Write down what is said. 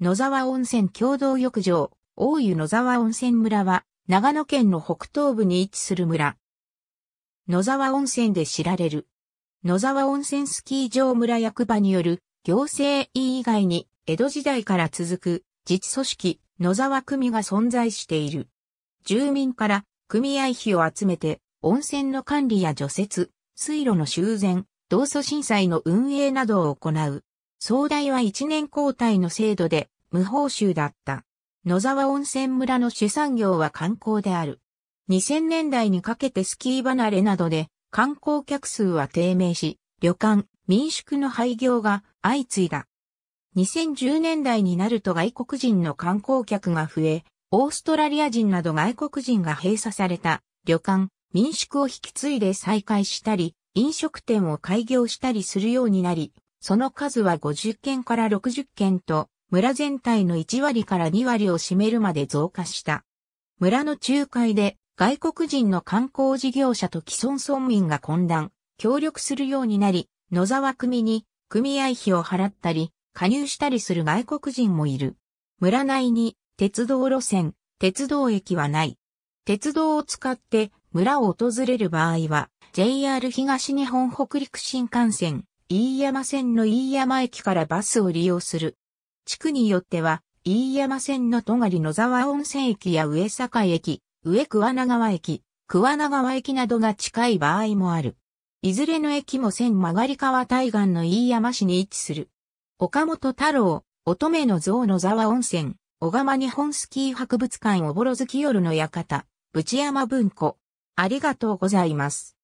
野沢温泉共同浴場、大湯野沢温泉村は、長野県の北東部に位置する村。野沢温泉で知られる。野沢温泉スキー場村役場による行政委以外に、江戸時代から続く自治組織、野沢組が存在している。住民から組合費を集めて、温泉の管理や除雪、水路の修繕、道祖震災の運営などを行う。総代は一年交代の制度で無報酬だった。野沢温泉村の主産業は観光である。2000年代にかけてスキー離れなどで観光客数は低迷し、旅館、民宿の廃業が相次いだ。2010年代になると外国人の観光客が増え、オーストラリア人など外国人が閉鎖された旅館、民宿を引き継いで再開したり、飲食店を開業したりするようになり、その数は50件から60件と、村全体の1割から2割を占めるまで増加した。村の仲介で外国人の観光事業者と既存村民が混乱、協力するようになり、野沢組に組合費を払ったり、加入したりする外国人もいる。村内に鉄道路線、鉄道駅はない。鉄道を使って村を訪れる場合は、JR 東日本北陸新幹線、飯山線の飯山駅からバスを利用する。地区によっては、飯山線の戸狩野沢温泉駅や上坂駅、上桑名川駅、桑名川駅などが近い場合もある。いずれの駅も線曲がり川対岸の飯山市に位置する。岡本太郎、乙女の像野沢温泉、小釜日本スキー博物館おぼろ月夜の館、内山文庫。ありがとうございます。